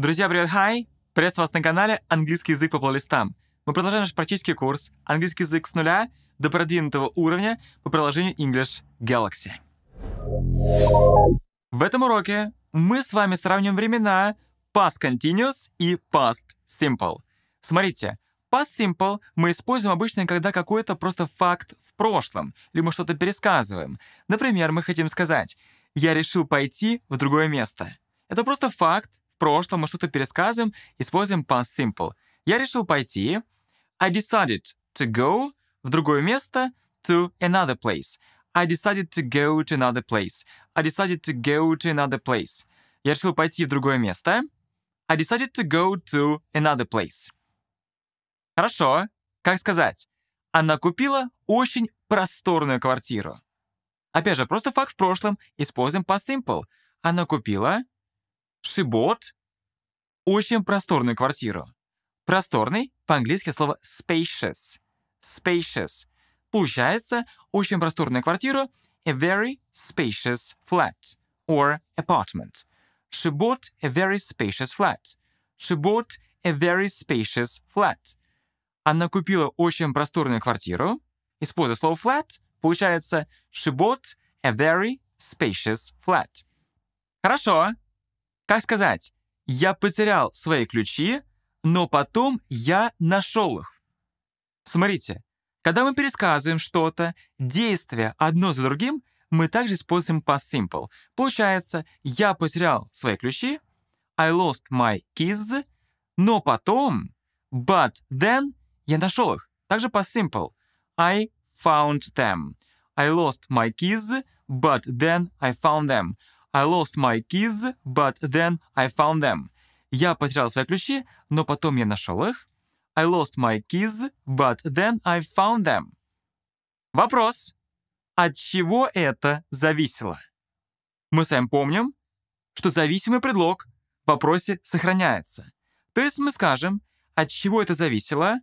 Друзья, привет, хай! Приветствую вас на канале «Английский язык по плейлистам». Мы продолжаем наш практический курс «Английский язык с нуля до продвинутого уровня» по приложению English Galaxy. В этом уроке мы с вами сравним времена past continuous и past simple. Смотрите, past simple мы используем обычно, когда какой-то просто факт в прошлом, либо мы что-то пересказываем. Например, мы хотим сказать «я решил пойти в другое место». Это просто факт, прошлом мы что-то пересказываем, используем past simple. Я решил пойти. I decided to go в другое место to another place. I decided to go to another place. I decided to go to another place. Я решил пойти в другое место. I decided to go to another place. Хорошо. Как сказать? Она купила очень просторную квартиру. Опять же, просто факт в прошлом. Используем past simple. Она купила Шибот. Очень просторную квартиру. Просторный, по-английски слово spacious. Spacious. Получается, очень просторная квартира a very spacious flat or apartment. She bought a very spacious flat. She bought a very spacious flat. Она купила очень просторную квартиру. Используя слово flat, получается she bought a very spacious flat. Хорошо, как сказать, я потерял свои ключи, но потом я нашел их. Смотрите, когда мы пересказываем что-то, действия одно за другим, мы также используем past simple. Получается, я потерял свои ключи, I lost my keys, но потом, but then, я нашел их. Также past simple. I found them. I lost my keys, but then I found them. I lost my keys, but then I found them. Я потерял свои ключи, но потом я нашел их. I lost my keys, but then I found them. Вопрос. От чего это зависело? Мы с вами помним, что зависимый предлог в вопросе сохраняется. То есть мы скажем, от чего это зависело,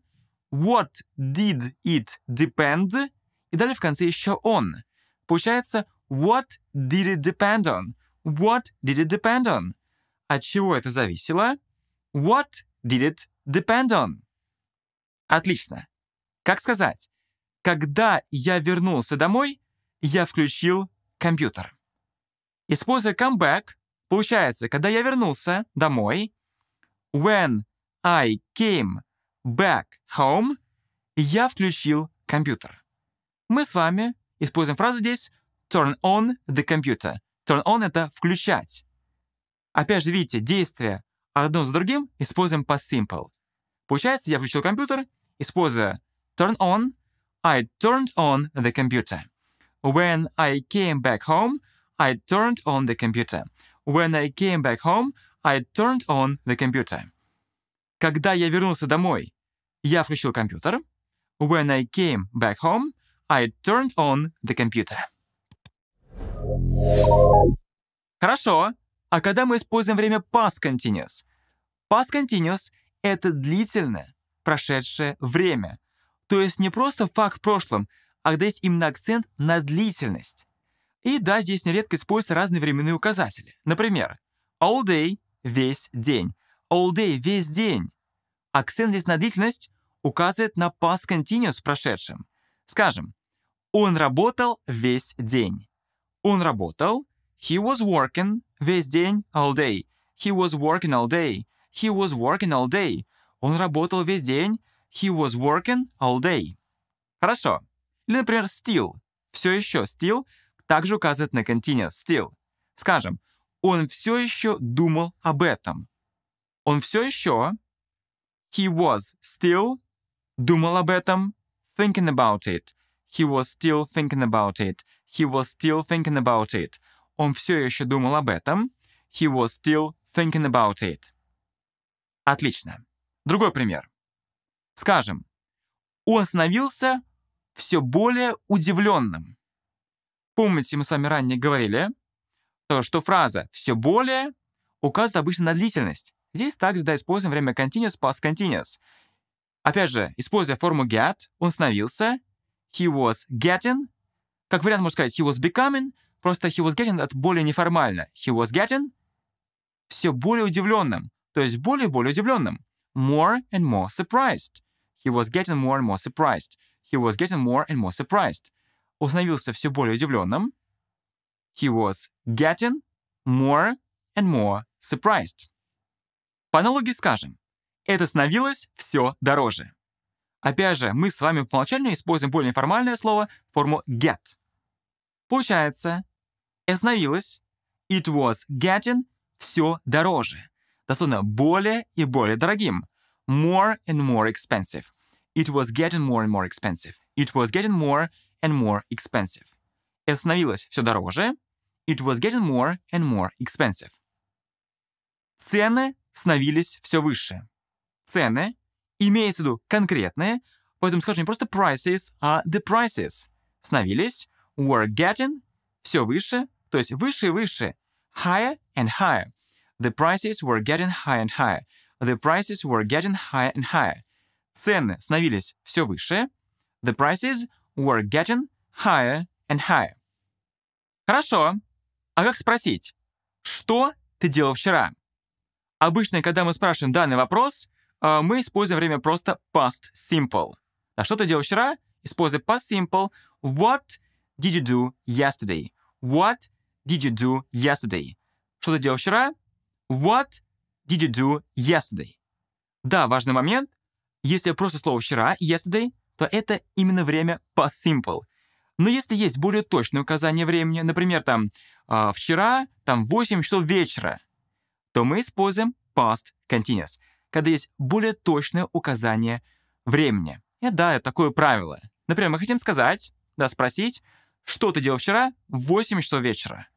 what did it depend, и далее в конце еще on. Получается, What did it depend on? What did it depend on? От чего это зависело? What did it depend on? Отлично. Как сказать? Когда я вернулся домой, я включил компьютер. Используя come back, получается, когда я вернулся домой, when I came back home, я включил компьютер. Мы с вами используем фразу здесь turn on the computer. Turn on — это включать. Опять же, видите, действия одно за другим используем по simple. Получается, я включил компьютер, используя turn on, I turned on the computer. When I came back home, I turned on the computer. When I came back home, I turned on the computer. Когда я вернулся домой, я включил компьютер. When I came back home, I turned on the computer. Хорошо. А когда мы используем время past continuous? Past continuous — это длительное, прошедшее время. То есть не просто факт в прошлом, а когда есть именно акцент на длительность. И да, здесь нередко используются разные временные указатели. Например, all day — весь день. All day — весь день. Акцент здесь на длительность указывает на past continuous в прошедшем. Скажем, он работал весь день. Он работал. He was working. Весь день. All day. He was working all day. He was working all day. Он работал весь день. He was working all day. Хорошо. Или, например, still. Все еще still также указывает на continuous still. Скажем, он все еще думал об этом. Он все еще he was still думал об этом, thinking about it. He was still thinking about it. He was still thinking about it. Он все еще думал об этом. He was still thinking about it. Отлично. Другой пример. Скажем, он становился все более удивленным. Помните, мы с вами ранее говорили, то, что фраза «все более» указывает обычно на длительность. Здесь также да, используем время continuous past continuous. Опять же, используя форму get, он становился, he was getting, как вариант можно сказать he was becoming, просто he was getting — это более неформально. He was getting — все более удивленным, то есть более и более удивленным. More and more surprised. He was getting more and more surprised. He was getting more and more surprised. Он все более удивленным. He was getting more and more surprised. По аналогии скажем, это становилось все дороже. Опять же, мы с вами по умолчанию используем более формальное слово, форму get. Получается, остановилось, it was getting все дороже. Дословно, более и более дорогим. More and more expensive. It was getting more and more expensive. It was getting more and more expensive. И становилось все дороже. It was getting more and more expensive. Цены становились все выше. Цены имеется в виду конкретные, поэтому скажем не просто prices, а the prices. Становились, were getting, все выше, то есть выше и выше, higher and higher. The prices were getting higher and higher. The prices were getting higher and higher. Цены становились все выше. The prices were getting higher and higher. Хорошо. А как спросить? Что ты делал вчера? Обычно, когда мы спрашиваем данный вопрос, а, мы используем время просто past simple. А что ты делал вчера? Используя past simple. What did you do yesterday? What did you do yesterday? Что ты делал вчера? What did you do yesterday? Да, важный момент. Если просто слово «вчера» yesterday, то это именно время past simple. Но если есть более точное указание времени, например, там а, «вчера», там «8 часов вечера», то мы используем past continuous когда есть более точное указание времени. Я э, даю такое правило. Например, мы хотим сказать, да, спросить, что ты делал вчера в 8 часов вечера.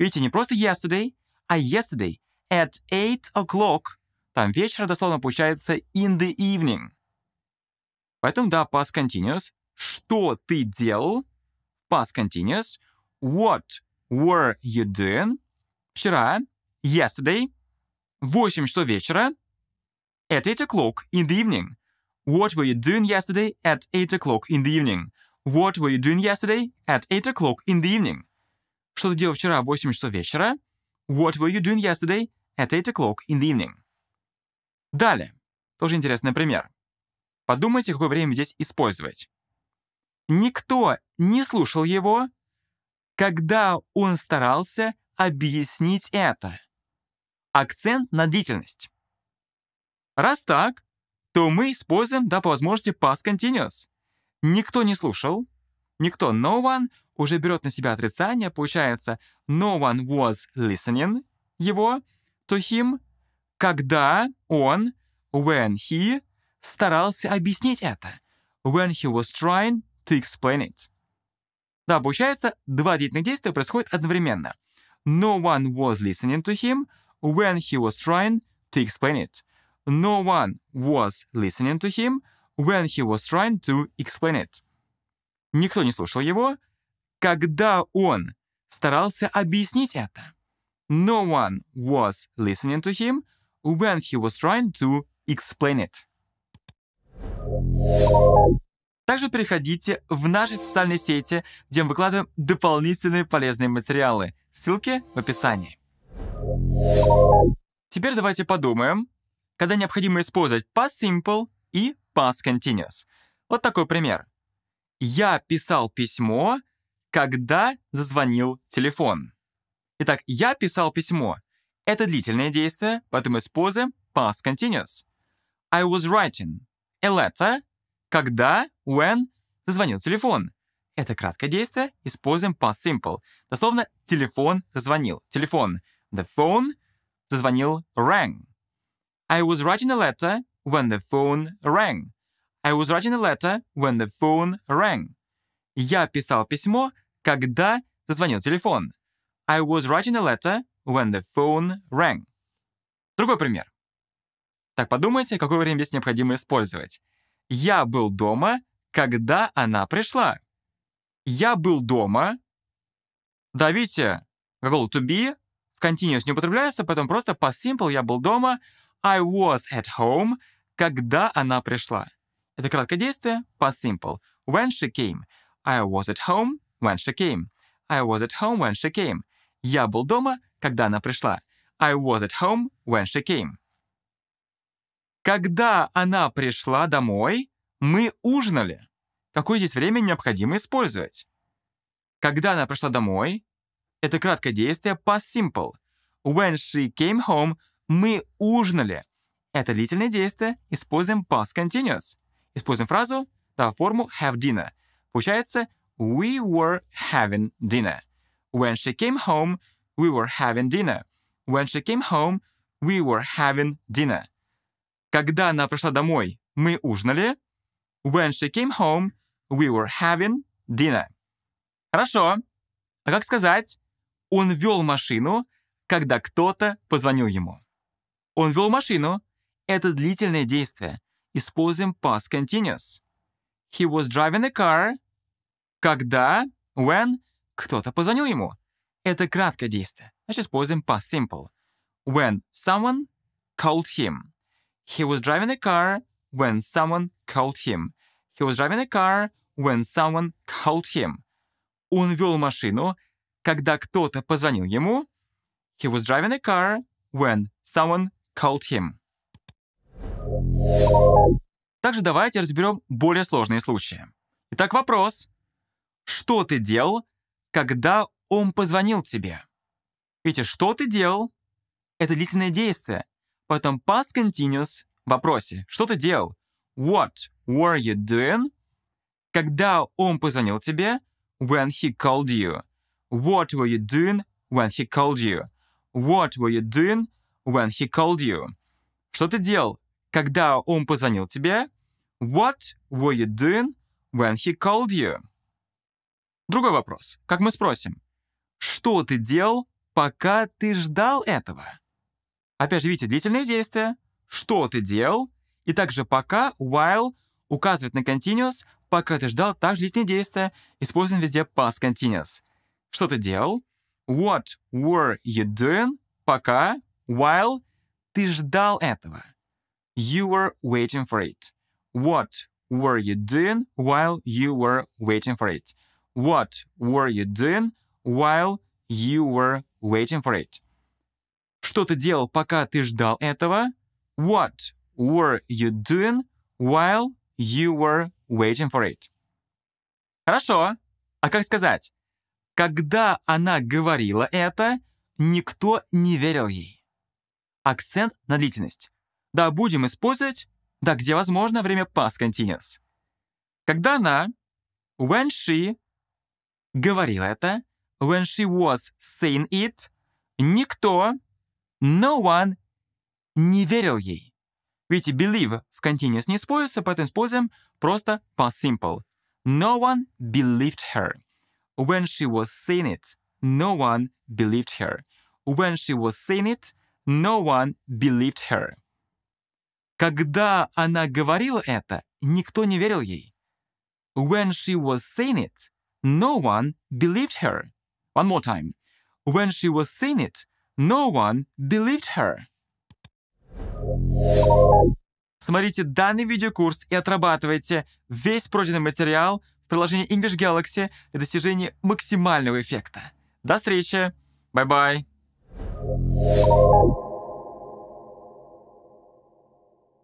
Видите, не просто yesterday, а yesterday at 8 o'clock. Там вечера дословно получается in the evening. Поэтому, да, past continuous. Что ты делал? Past continuous. What were you doing? Вчера, yesterday, 8 часов вечера, at 8 o'clock in the evening? What were you doing yesterday at 8 o'clock in the evening? What were you doing yesterday at 8 o'clock in the evening? Что ты делал вчера в 8 часов вечера? What were you doing yesterday at 8 o'clock in the evening? Далее. Тоже интересный пример. Подумайте, какое время здесь использовать. Никто не слушал его, когда он старался объяснить это. Акцент на длительность. Раз так, то мы используем, да, по возможности, past continuous. Никто не слушал, никто, no one, уже берет на себя отрицание, получается, no one was listening его, to him, когда он, when he, старался объяснить это, when he was trying to explain it. Да, получается, два деятельных действия происходят одновременно. No one was listening to him when he was trying to explain it no one was listening to him when he was trying to explain it. Никто не слушал его, когда он старался объяснить это. No one was listening to him when he was trying to explain it. Также переходите в наши социальные сети, где мы выкладываем дополнительные полезные материалы. Ссылки в описании. Теперь давайте подумаем, когда необходимо использовать past simple и past continuous. Вот такой пример. Я писал письмо, когда зазвонил телефон. Итак, я писал письмо. Это длительное действие, поэтому используем past continuous. I was writing a letter, когда, when зазвонил телефон. Это краткое действие, используем past simple. Дословно, телефон зазвонил. Телефон. The phone зазвонил rang. I was writing a letter when the phone rang. I was writing a letter when the phone rang. Я писал письмо, когда зазвонил телефон. I was writing a letter when the phone rang. Другой пример. Так подумайте, какое время здесь необходимо использовать. Я был дома, когда она пришла. Я был дома. Давите глагол to be в continuous не употребляется, поэтому просто по simple я был дома, I was at home, когда она пришла. Это краткое действие, по simple. When she came. I was at home when she came. I was at home when she came. Я был дома, когда она пришла. I was at home when she came. Когда она пришла домой, мы ужинали. Какое здесь время необходимо использовать? Когда она пришла домой, это краткое действие по simple. When she came home, мы ужинали. Это длительное действие. Используем past continuous. Используем фразу, да, форму have dinner. Получается we were having dinner. When she came home, we were having dinner. When she came home, we were having dinner. Когда она пришла домой, мы ужинали. When she came home, we were having dinner. Хорошо. А как сказать? Он вел машину, когда кто-то позвонил ему. Он вел машину. Это длительное действие. Используем past continuous. He was driving a car. Когда, when, кто-то позвонил ему. Это краткое действие. Значит, используем past simple. When someone called him. He was driving a car when someone called him. He was driving a car when someone called him. Он вел машину, когда кто-то позвонил ему. He was driving a car when someone Called him. Также давайте разберем более сложные случаи. Итак, вопрос. Что ты делал, когда он позвонил тебе? Видите, что ты делал? Это длительное действие. Потом past continuous в вопросе. Что ты делал? What were you doing? Когда он позвонил тебе? When he called you. What were you doing when he called you? What were you doing when he called you? Что ты делал, когда он позвонил тебе? What were you doing when he called you? Другой вопрос. Как мы спросим? Что ты делал, пока ты ждал этого? Опять же, видите, длительные действия. Что ты делал? И также пока, while, указывает на continuous, пока ты ждал, также длительные действия. Используем везде past continuous. Что ты делал? What were you doing? Пока While — ты ждал этого. You were waiting for it. What were you doing while you were waiting for it? What were you doing while you were waiting for it? Что ты делал, пока ты ждал этого? What were you doing while you were waiting for it? Хорошо. А как сказать? Когда она говорила это, никто не верил ей. Акцент на длительность. Да, будем использовать, да, где возможно, время past continuous. Когда она, when she, говорила это, when she was saying it, никто, no one, не верил ей. Видите, believe в continuous не используется, поэтому используем просто past simple. No one believed her. When she was saying it, no one believed her. When she was saying it, no one believed her. Когда она говорила это, никто не верил ей. When she was saying it, no one believed her. One more time. When she was saying it, no one believed her. Смотрите данный видеокурс и отрабатывайте весь пройденный материал в приложении English Galaxy для достижения максимального эффекта. До встречи! Bye-bye! you